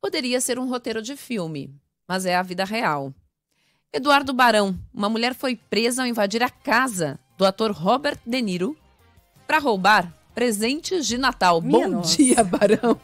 Poderia ser um roteiro de filme, mas é a vida real. Eduardo Barão, uma mulher foi presa ao invadir a casa do ator Robert De Niro para roubar presentes de Natal. Minha bom nossa. dia, Barão.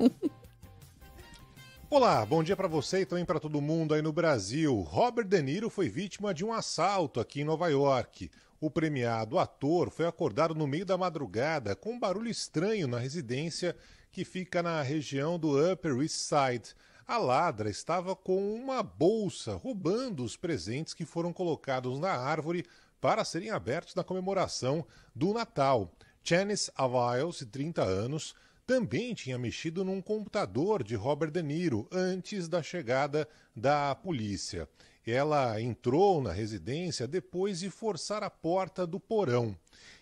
Olá, bom dia para você e também para todo mundo aí no Brasil. Robert De Niro foi vítima de um assalto aqui em Nova York. O premiado ator foi acordado no meio da madrugada com um barulho estranho na residência que fica na região do Upper East Side. A ladra estava com uma bolsa roubando os presentes que foram colocados na árvore para serem abertos na comemoração do Natal. Janice Aviles, de 30 anos, também tinha mexido num computador de Robert De Niro antes da chegada da polícia. Ela entrou na residência depois de forçar a porta do porão.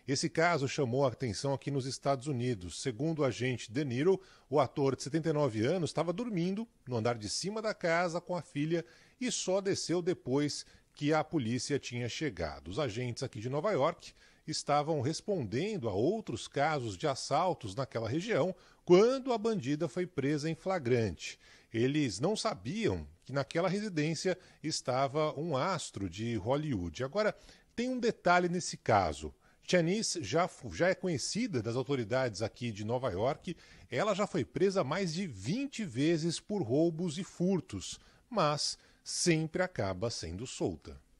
Esse caso chamou a atenção aqui nos Estados Unidos. Segundo o agente De Niro, o ator de 79 anos estava dormindo no andar de cima da casa com a filha e só desceu depois que a polícia tinha chegado. Os agentes aqui de Nova York estavam respondendo a outros casos de assaltos naquela região quando a bandida foi presa em flagrante. Eles não sabiam que naquela residência estava um astro de Hollywood. Agora, tem um detalhe nesse caso. Janice já, já é conhecida das autoridades aqui de Nova York. Ela já foi presa mais de 20 vezes por roubos e furtos, mas sempre acaba sendo solta.